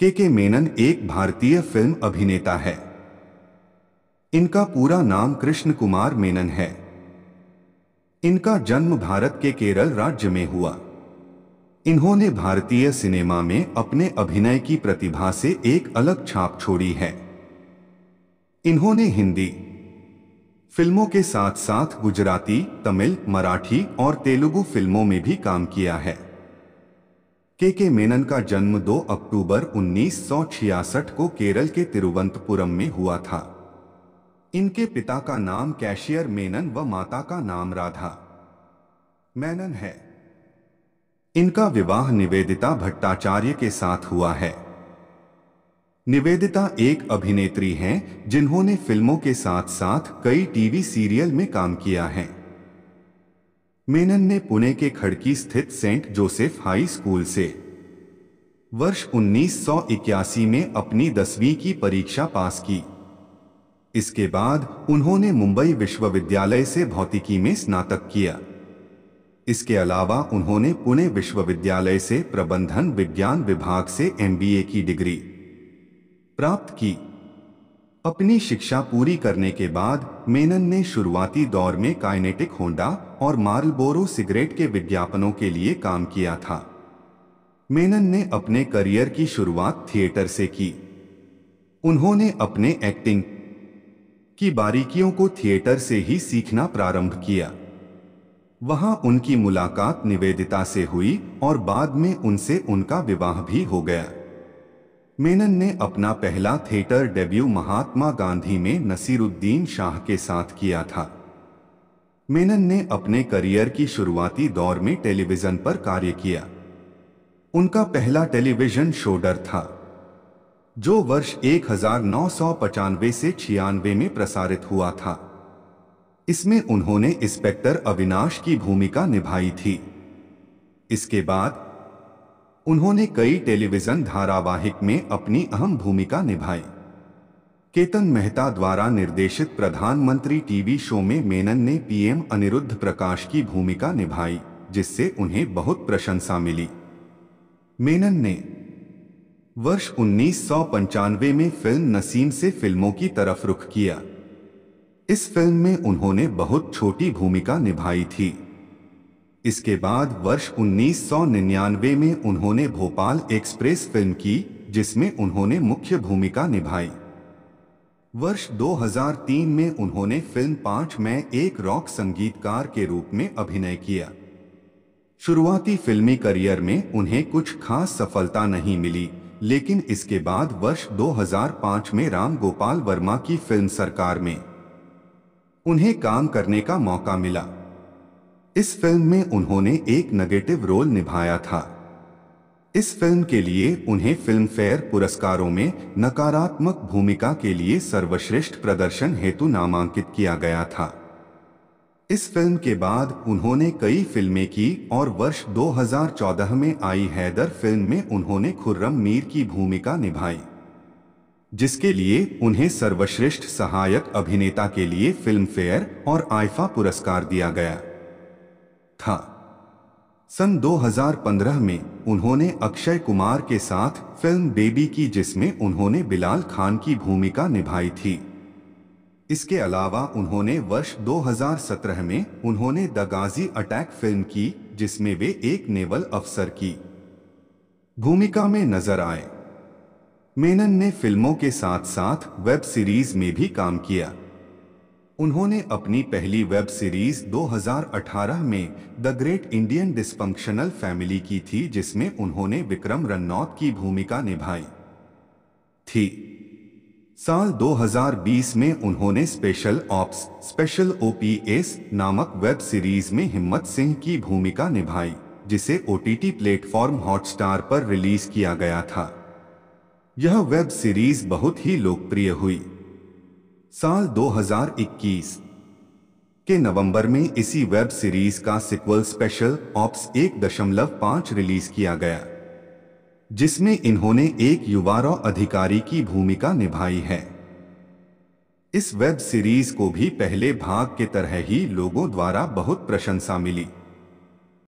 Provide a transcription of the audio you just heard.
के के मेनन एक भारतीय फिल्म अभिनेता है इनका पूरा नाम कृष्ण कुमार मेनन है इनका जन्म भारत के केरल राज्य में हुआ इन्होंने भारतीय सिनेमा में अपने अभिनय की प्रतिभा से एक अलग छाप छोड़ी है इन्होंने हिंदी फिल्मों के साथ साथ गुजराती तमिल मराठी और तेलुगु फिल्मों में भी काम किया है के के मेनन का जन्म 2 अक्टूबर 1966 को केरल के तिरुवंतपुरम में हुआ था इनके पिता का नाम कैशियर मेनन व माता का नाम राधा मेनन है इनका विवाह निवेदिता भट्टाचार्य के साथ हुआ है निवेदिता एक अभिनेत्री हैं जिन्होंने फिल्मों के साथ साथ कई टीवी सीरियल में काम किया है मेनन ने पुणे के खड़की स्थित सेंट जोसेफ हाई स्कूल से वर्ष 1981 में अपनी दसवीं की परीक्षा पास की इसके बाद उन्होंने मुंबई विश्वविद्यालय से भौतिकी में स्नातक किया इसके अलावा उन्होंने पुणे विश्वविद्यालय से प्रबंधन विज्ञान विभाग से एमबीए की डिग्री प्राप्त की अपनी शिक्षा पूरी करने के बाद मेनन ने शुरुआती दौर में काइनेटिक होंडा और मार्लबोरो सिगरेट के विज्ञापनों के लिए काम किया था मेनन ने अपने करियर की शुरुआत थिएटर से की उन्होंने अपने एक्टिंग की बारीकियों को थिएटर से ही सीखना प्रारंभ किया वहां उनकी मुलाकात निवेदिता से हुई और बाद में उनसे उनका विवाह भी हो गया मेनन ने अपना पहला थिएटर डेब्यू महात्मा गांधी में नसीरुद्दीन शाह के साथ किया था मेनन ने अपने करियर की शुरुआती दौर में टेलीविजन पर कार्य किया उनका पहला टेलीविजन शोडर था जो वर्ष एक से छियानवे में प्रसारित हुआ था इसमें उन्होंने इंस्पेक्टर अविनाश की भूमिका निभाई थी इसके बाद उन्होंने कई टेलीविजन धारावाहिक में अपनी अहम भूमिका निभाई केतन मेहता द्वारा निर्देशित प्रधानमंत्री टीवी शो में मेनन ने पीएम अनिरुद्ध प्रकाश की भूमिका निभाई जिससे उन्हें बहुत प्रशंसा मिली मेनन ने वर्ष उन्नीस में फिल्म नसीम से फिल्मों की तरफ रुख किया इस फिल्म में उन्होंने बहुत छोटी भूमिका निभाई थी इसके बाद वर्ष 1999 में उन्होंने भोपाल एक्सप्रेस फिल्म की जिसमें उन्होंने मुख्य भूमिका निभाई वर्ष 2003 में उन्होंने फिल्म पांच में एक रॉक संगीतकार के रूप में अभिनय किया शुरुआती फिल्मी करियर में उन्हें कुछ खास सफलता नहीं मिली लेकिन इसके बाद वर्ष 2005 में राम गोपाल वर्मा की फिल्म सरकार में उन्हें काम करने का मौका मिला इस फिल्म में उन्होंने एक नेगेटिव रोल निभाया था इस फिल्म के लिए उन्हें फिल्म फेयर पुरस्कारों में नकारात्मक भूमिका के लिए सर्वश्रेष्ठ प्रदर्शन हेतु नामांकित किया गया था इस फिल्म के बाद उन्होंने कई फिल्में की और वर्ष 2014 में आई हैदर फिल्म में उन्होंने खुर्रम मीर की भूमिका निभाई जिसके लिए उन्हें सर्वश्रेष्ठ सहायक अभिनेता के लिए फिल्म फेयर और आइफा पुरस्कार दिया गया था सन 2015 में उन्होंने अक्षय कुमार के साथ फिल्म बेबी की जिसमें उन्होंने बिलाल खान की भूमिका निभाई थी इसके अलावा उन्होंने वर्ष 2017 में उन्होंने द गाजी अटैक फिल्म की जिसमें वे एक नेवल अफसर की भूमिका में नजर आए मेनन ने फिल्मों के साथ साथ वेब सीरीज में भी काम किया उन्होंने अपनी पहली वेब सीरीज 2018 में the Great Indian Dysfunctional Family की थी जिसमें उन्होंने विक्रम रन्नौत की भूमिका निभाई थी साल 2020 में उन्होंने स्पेशल ऑप्स स्पेशल ओपीएस नामक वेब सीरीज में हिम्मत सिंह की भूमिका निभाई जिसे O T T platform Hotstar पर रिलीज किया गया था यह वेब सीरीज बहुत ही लोकप्रिय हुई साल 2021 के नवंबर में इसी वेब सीरीज का सिक्वल स्पेशल ऑप्स एक दशमलव पांच रिलीज किया गया जिसमें इन्होंने एक युवा अधिकारी की भूमिका निभाई है इस वेब सीरीज को भी पहले भाग के तरह ही लोगों द्वारा बहुत प्रशंसा मिली